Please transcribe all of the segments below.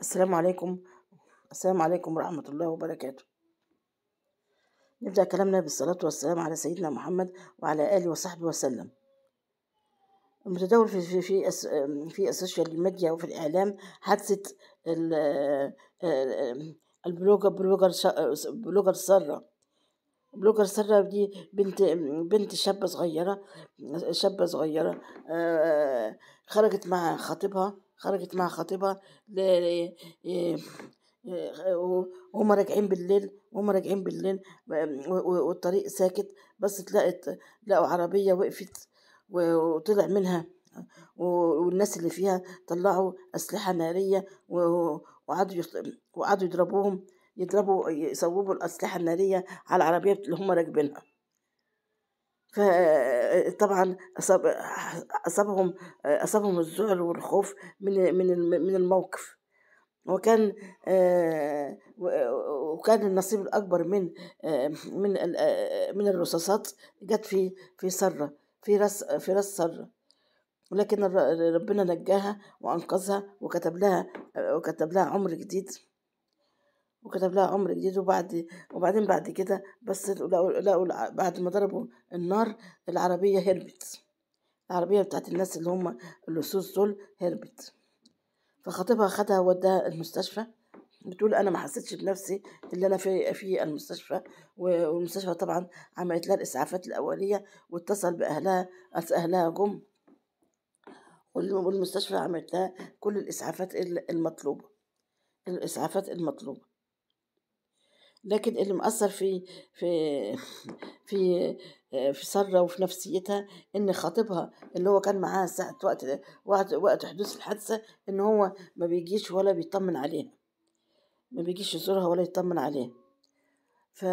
السلام عليكم السلام عليكم ورحمة الله وبركاته نبدأ كلامنا بالصلاة والسلام على سيدنا محمد وعلى آله وصحبه وسلم المتداول في في في, السوشيال ميديا وفي الإعلام حادثة البلوجر بلوجر بلوجر سارة بلوجر سارة دي بنت بنت شابة صغيرة شابة صغيرة آه، خرجت مع خطيبها خرجت مع خطيبها آه، آه، وهم راجعين بالليل وهم راجعين بالليل والطريق ساكت بس تلاقت لقوا عربية وقفت وطلع منها والناس اللي فيها طلعوا أسلحة نارية وقعدوا وقعدوا يضربوهم يضربوا يصوبوا الأسلحة النارية على العربية اللي هم راكبينها فطبعا أصاب أصابهم أصابهم الذعر والخوف من من من الموقف وكان وكان النصيب الأكبر من من من الرصاصات جت في في سرة في راس في راس سرة ولكن ربنا نجاها وأنقذها وكتب لها وكتب لها عمر جديد وكتب لها أمر جديد وبعد وبعدين بعد كده بس لقوا, بعد ما ضربوا النار العربية هربت العربية بتاعت الناس اللي هم اللصوص دول هربت فخطيبها خدها وداها المستشفى بتقول انا ما حسيتش بنفسي اللي انا في في المستشفى والمستشفى طبعا عملت لها الاسعافات الاوليه واتصل باهلها اهلها جم والمستشفى عملت لها كل الاسعافات المطلوبه الاسعافات المطلوبه لكن اللي مأثر في في في في سارة وفي نفسيتها ان خطيبها اللي هو كان معاها ساعة وقت وقت, وقت حدوث الحادثة ان هو ما بيجيش ولا بيطمن عليها ما بيجيش يزورها ولا يطمن عليها ف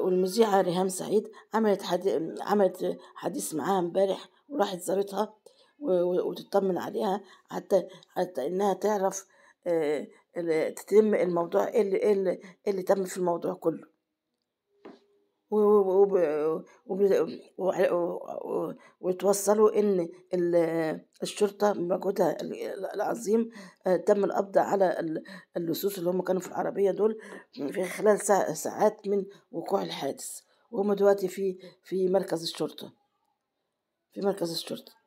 والمذيعة ريهام سعيد عملت عملت حديث معاها امبارح وراحت زارتها وتطمن عليها حتى حتى انها تعرف آه، تتم الموضوع إيه اللي إيه اللي, إيه اللي تم في الموضوع كله ويتوصلوا ان الشرطه بمجهودها العظيم آه، تم القبض على اللصوص اللي هم كانوا في العربيه دول في خلال ساعات من وقوع الحادث وهم دلوقتي في في مركز الشرطه في مركز الشرطه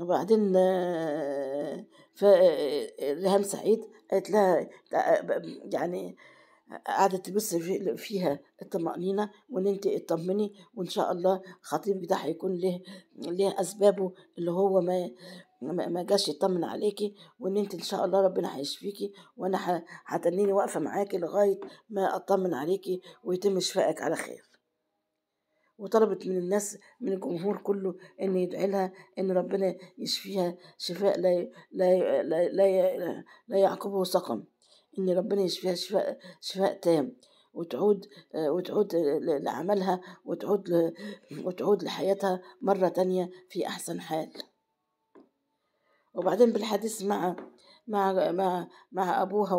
وبعدين فريهام سعيد قالت لها يعني قعدت تبص فيها الطمأنينة وإن أنت اطمني وإن شاء الله خطيبك ده هيكون له له أسبابه اللي هو ما ما جاش يطمن عليكي وان انت ان شاء الله ربنا هيشفيكي وانا هتنيني واقفه معاكي لغايه ما اطمن عليكي ويتم شفائك على خير وطلبت من الناس من الجمهور كله ان يدعي لها ان ربنا يشفيها شفاء لا لا لا لا, لا يعقبه سقم ان ربنا يشفيها شفاء شفاء تام وتعود وتعود لعملها وتعود وتعود لحياتها مرة تانية في أحسن حال وبعدين بالحديث مع مع مع مع ابوها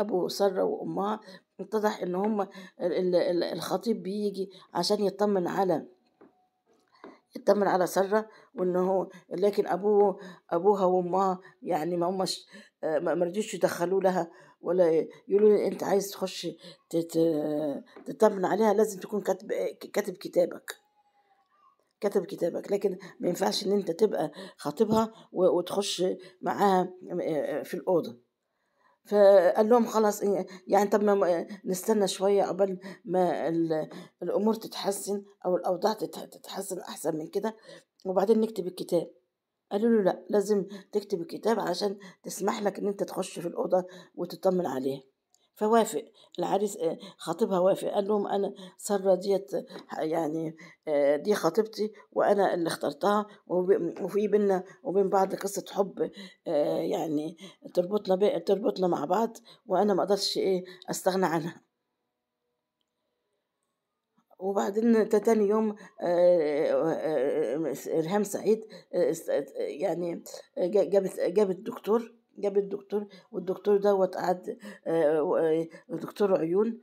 ابو ساره وامها اتضح ان هم الخطيب بيجي عشان يطمن على يطمن على سرة وانه لكن ابوه ابوها وامها يعني ما همش ما رضيوش يدخلوا لها ولا يقولوا لي انت عايز تخش تطمن عليها لازم تكون كاتب كاتب كتابك كتب كتابك لكن ما ينفعش ان انت تبقى خاطبها وتخش معاها آه، آه، في الاوضه فقال لهم خلاص يعني طب ما نستنى شويه قبل ما الامور تتحسن او الاوضاع تتحسن احسن من كده وبعدين نكتب الكتاب قالوا له لا لازم تكتب الكتاب عشان تسمح لك ان انت تخش في الاوضه وتطمن عليها فوافق العريس آه، خطيبها وافق قال لهم انا ساره ديت آه، يعني آه، دي خطيبتي وانا اللي اخترتها وفي بينا وبين بعض قصه حب يعني تربطنا تربطنا مع بعض وانا ما اقدرش ايه استغنى عنها وبعدين تاني يوم إرهام سعيد يعني جابت جابت دكتور جاب الدكتور والدكتور دوت قعد آه، آه، دكتور عيون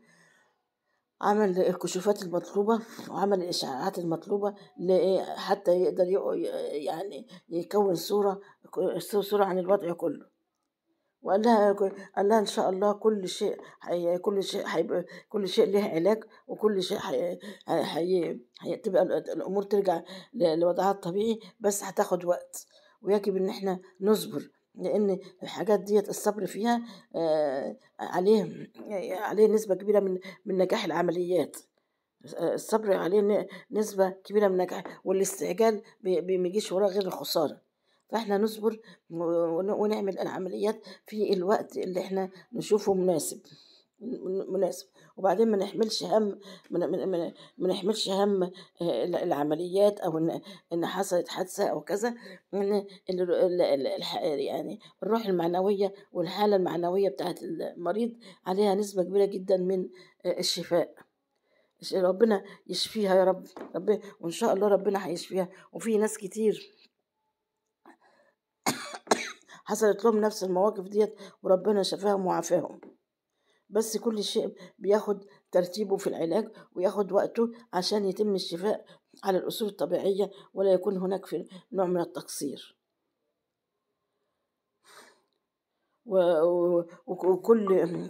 عمل الكشوفات المطلوبة وعمل الإشعاعات المطلوبة حتى يقدر يعني يكون صورة صورة عن الوضع كله وقال لها قال لها ان شاء الله كل شيء حي كل شيء حي كل شيء له علاج وكل شيء حي حي تبقى الامور ترجع لوضعها الطبيعي بس هتاخد وقت ويجب ان احنا نصبر لان الحاجات ديت الصبر فيها عليه عليه نسبه كبيره من من نجاح العمليات الصبر عليه نسبه كبيره من نجاح والاستعجال بيجيش وراه غير الخساره فاحنا نصبر ونعمل العمليات في الوقت اللي احنا نشوفه مناسب مناسب وبعدين ما نحملش هم ما نحملش هم آه، العمليات او ان ان حصلت حادثه او كذا يعني الروح المعنويه والحاله المعنويه بتاعت المريض عليها نسبه كبيره جدا من آه، الشفاء ربنا يشفيها يا رب ربنا وان شاء الله ربنا هيشفيها وفي ناس كتير حصلت لهم نفس المواقف ديت وربنا شفاهم وعافاهم بس كل شيء بياخد ترتيبه في العلاج وياخد وقته عشان يتم الشفاء على الأصول الطبيعية ولا يكون هناك في نوع من التقصير وكل كل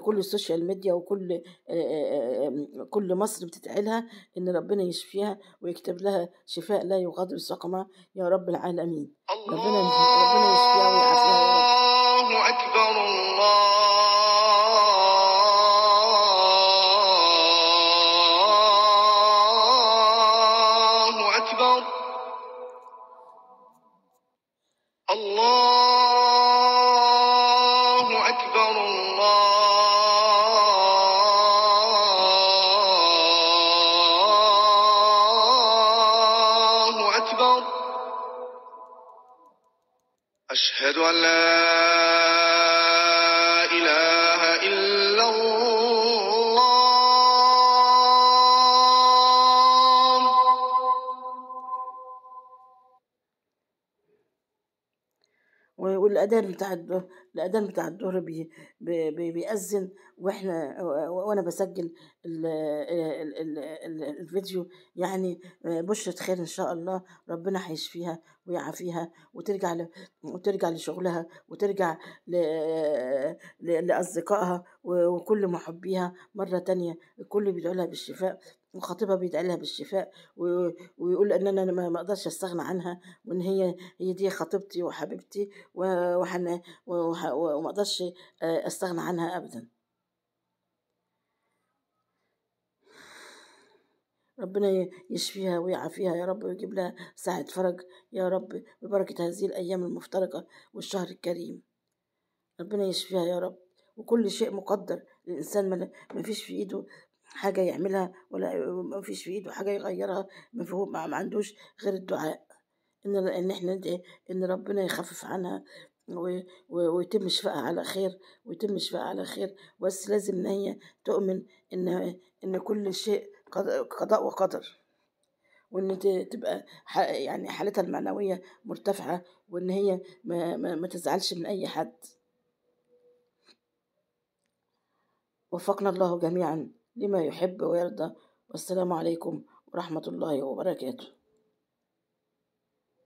كل السوشيال ميديا وكل كل مصر بتتعلها ان ربنا يشفيها ويكتب لها شفاء لا يغادر سقما يا رب العالمين ربنا ربنا يشفيها ويعافيها يا رب أشهد أن لا الاذان بتاع الظهر الاذان بتاع الظهر بي بي بيأذن واحنا وانا بسجل الـ الـ الـ الـ الفيديو يعني بشرة خير ان شاء الله ربنا هيشفيها ويعافيها وترجع وترجع لشغلها وترجع لاصدقائها وكل محبيها مره تانية الكل بيدعو لها بالشفاء وخطيبها بيتقالها بالشفاء ويقول ان انا ما اقدرش استغنى عنها وان هي هي دي خطيبتي وحبيبتي وما اقدرش آه، استغنى عنها ابدا ربنا يشفيها ويعافيها يا رب ويجيب لها ساعة فرج يا رب ببركة هذه الأيام المفترقة والشهر الكريم ربنا يشفيها يا رب وكل شيء مقدر الإنسان ما فيش في إيده حاجة يعملها ولا ما فيش في ايده حاجة يغيرها من فوق ما عندوش غير الدعاء ان ان احنا ندعي ان ربنا يخفف عنها ويتم شفاءها على خير ويتم شفاءها على خير بس لازم ان هي تؤمن ان ان كل شيء قضاء وقدر وان تبقى يعني حالتها المعنويه مرتفعه وان هي ما, ما, ما تزعلش من اي حد وفقنا الله جميعا لما يحب ويرضى والسلام عليكم ورحمة الله وبركاته